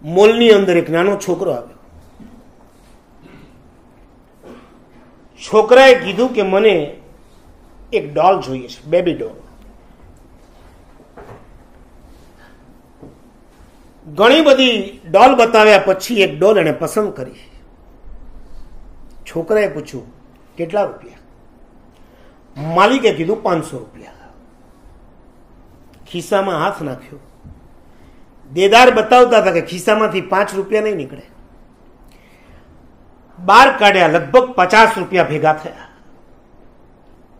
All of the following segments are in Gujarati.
મોલની અંદર એક નાનો છોકરો આવ્યો છોકરાએ કીધું કે મને એક ડોલ જોઈએ છે બેબી ડોલ ઘણી બધી ડોલ બતાવ્યા પછી એક ડોલ એને પસંદ કરી છોકરાએ પૂછ્યું કેટલા રૂપિયા માલિકે કીધું પાંચસો રૂપિયા ખિસ્સામાં હાથ નાખ્યો દેદાર બતાવતા હતા કે ખિસ્સામાંથી પાંચ રૂપિયા નહીં નીકળે બાર કાઢ્યા લગભગ પચાસ રૂપિયા ભેગા થયા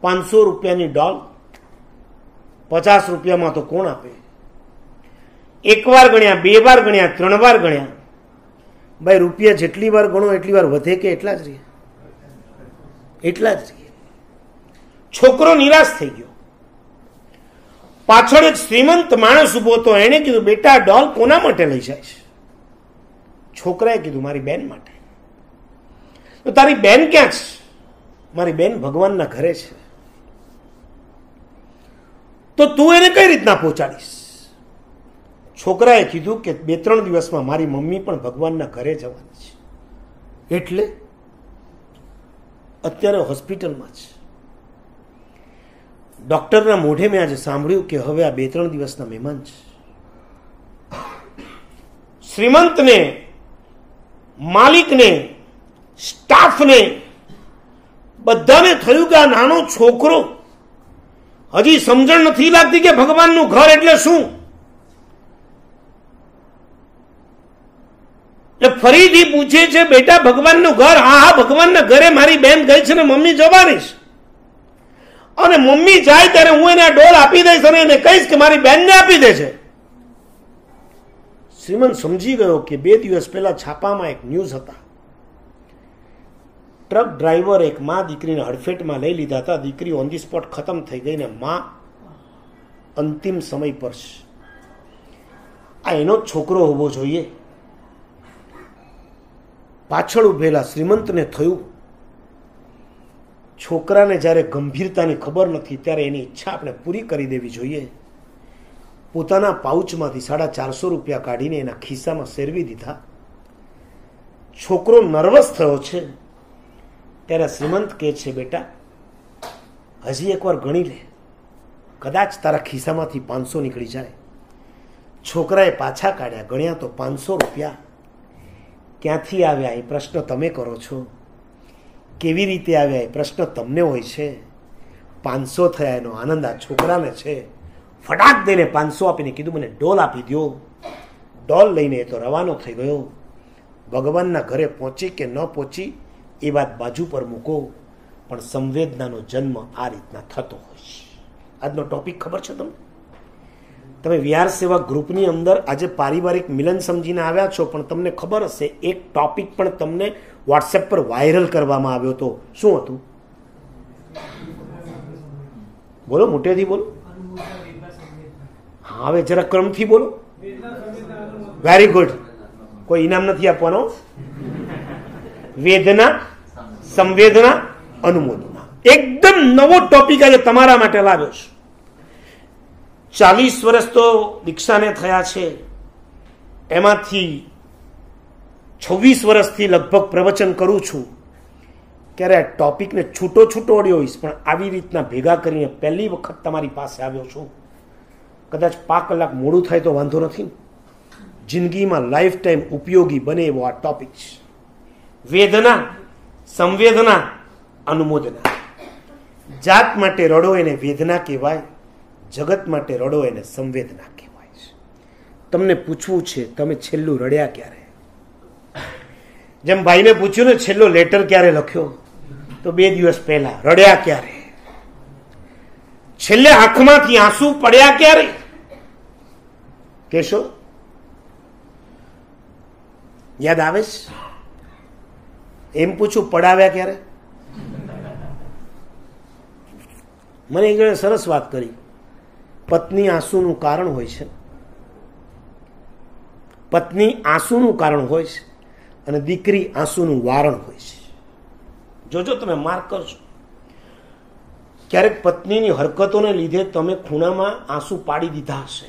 પાંચસો રૂપિયાની ડોલ પચાસ રૂપિયામાં તો કોણ આપે એક વાર ગણ્યા બે વાર ગણ્યા ત્રણ વાર ગણ્યા ભાઈ રૂપિયા જેટલી વાર ગણો એટલી વાર વધે કે એટલા જ રહે એટલા જ રહે છોકરો નિરાશ થઈ ગયો પાછળ એક શ્રીમંત માણસ ઊભો હતો એણે કીધું બેટા ડોલ કોના માટે લઈ જાય છે છોકરાએ કીધું મારી બેન માટે તો તારી બેન ક્યાં છે મારી બેન ભગવાનના ઘરે છે તો તું એને કઈ રીતના પહોંચાડીશ છોકરાએ કીધું કે બે ત્રણ દિવસમાં મારી મમ્મી પણ ભગવાનના ઘરે જવાની છે એટલે અત્યારે હોસ્પિટલમાં છે ડોક્ટરના મોઢે મેં આજે સાંભળ્યું કે હવે આ બે ત્રણ દિવસના મહેમાન છે શ્રીમંતને માલિકને સ્ટાફને બધાને થયું કે આ નાનો છોકરો હજી સમજણ નથી લાગતી કે ભગવાનનું ઘર એટલે શું એટલે ફરીથી પૂછે છે બેટા ભગવાનનું ઘર હા હા ભગવાનના ઘરે મારી બેન ગઈ છે ને મમ્મી જવાની છે અને મમ્મી જાય ત્યારે હું એને આ ડોલ આપી દઈશ અને એને કહીશ કે મારી બેનને આપી દે છે શ્રીમંત સમજી ગયો કે બે દિવસ પહેલા છાપામાં એક ન્યૂઝ હતા ટ્રક ડ્રાઈવર એક માં દીકરીને હડફેટમાં લઈ લીધા હતા દીકરી ઓન ધી સ્પોટ ખતમ થઈ ગઈ ને માં અંતિમ સમય પર છે આ એનો જ છોકરો હોવો જોઈએ પાછળ ઉભેલા શ્રીમંતને થયું છોકરાને જ્યારે ગંભીરતાની ખબર નથી ત્યારે એની ઈચ્છા આપણે પૂરી કરી દેવી જોઈએ પોતાના પાઉચમાંથી સાડા ચારસો રૂપિયા કાઢીને એના ખિસ્સામાં શેરવી દીધા છોકરો નર્વસ થયો છે ત્યારે શ્રીમંત કહે છે બેટા હજી એકવાર ગણી લે કદાચ તારા ખિસ્સામાંથી પાંચસો નીકળી જાય છોકરાએ પાછા કાઢ્યા ગણ્યા તો પાંચસો રૂપિયા ક્યાંથી આવ્યા એ પ્રશ્ન તમે કરો છો કેવી રીતે આવ્યા એ પ્રશ્ન તમને હોય છે પાંચસો થયા એનો આનંદ આ છોકરાને છે ફટાક દઈને પાંચસો આપીને કીધું મને ડોલ આપી દો ડોલ લઈને એ તો રવાનો થઈ ગયો ભગવાનના ઘરે પહોંચી કે ન પહોંચી એ વાત બાજુ પર મૂકો પણ સંવેદનાનો જન્મ આ રીતના થતો હોય છે આજનો ટોપિક ખબર છે તમને તમે વિહાર સેવા ગ્રુપની અંદર આજે પારિવારિક મિલન સમજીને આવ્યા છો પણ તમને ખબર હશે એક ટોપિક પણ તમને વોટ્સએપ પર વાયરલ કરવામાં આવ્યો હતો શું હતું બોલો મોટેથી બોલો હા હવે જરા ક્રમથી બોલો વેરી ગુડ કોઈ ઇનામ નથી આપવાનો વેદના સંવેદના અનુમોદના એકદમ નવો ટોપિક આજે તમારા માટે લાવ્યો છું ચાલીસ વર્ષ તો દીક્ષાને થયા છે એમાંથી છવ્વીસ વર્ષથી લગભગ પ્રવચન કરું છું ત્યારે આ ટોપિકને છૂટો છૂટો અડ્યો હોઈશ પણ આવી રીતના ભેગા કરીને પહેલી વખત તમારી પાસે આવ્યો છું કદાચ પાંચ કલાક મોડું થાય તો વાંધો નથી જિંદગીમાં લાઈફ ટાઈમ ઉપયોગી બને એવો આ ટોપિક છે વેદના સંવેદના અનુમોદના જાત માટે રડો એને વેદના કહેવાય જગત માટે રડો એને સંવેદના કહેવાય છે તમને પૂછવું છે તમે છેલ્લું રડ્યા ક્યારે જેમ ભાઈને પૂછ્યું ને છેલ્લો લેટર ક્યારે લખ્યો તો બે દિવસ પહેલા રડ્યા ક્યારે છેલ્લે આંખમાંથી આંસુ પડ્યા ક્યારે કેશો યાદ આવે છે એમ પૂછું પડાવ્યા ક્યારે મને એક સરસ વાત કરી પત્ની આંસુનું કારણ હોય છે પત્ની આંસુનું કારણ હોય છે અને દીકરી આંસુનું વારણ હોય છે જોજો તમે માર્ક કરશો ક્યારેક પત્નીની હરકતોને લીધે તમે ખૂણામાં આંસુ પાડી દીધા હશે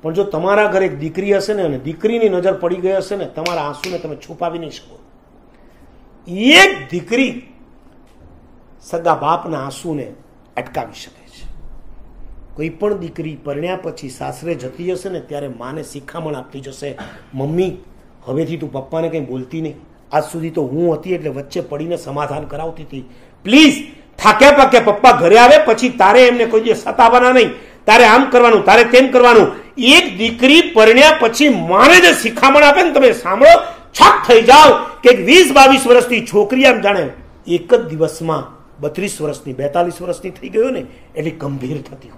પણ જો તમારા ઘરે એક દીકરી હશે ને અને દીકરીની નજર પડી ગઈ હશે ને તમારા આંસુને તમે છુપાવી નહીં શકો એક દીકરી સગા બાપના આંસુને અટકાવી શકે કોઈ પણ દીકરી પરણ્યા પછી સાસરે જતી હશે ને ત્યારે માને શિખામણ આપતી જશે મમ્મી હવેથી તું પપ્પાને કંઈ બોલતી નહીં આજ સુધી તો હું હતી એટલે વચ્ચે પડીને સમાધાન કરાવતી હતી પ્લીઝ થાક્યા પાક્યા પપ્પા ઘરે આવે પછી તારે એમને કોઈ દિવસ સતાવાના નહીં તારે આમ કરવાનું તારે તેમ કરવાનું એક દીકરી પરણ્યા પછી માને જે શિખામણ આપે ને તમે સાંભળો છક થઈ જાઓ કે વીસ બાવીસ વર્ષની છોકરી આમ જાણે એક જ દિવસમાં બત્રીસ વર્ષની બેતાલીસ વર્ષની થઈ ગયો ને એટલે ગંભીર થતી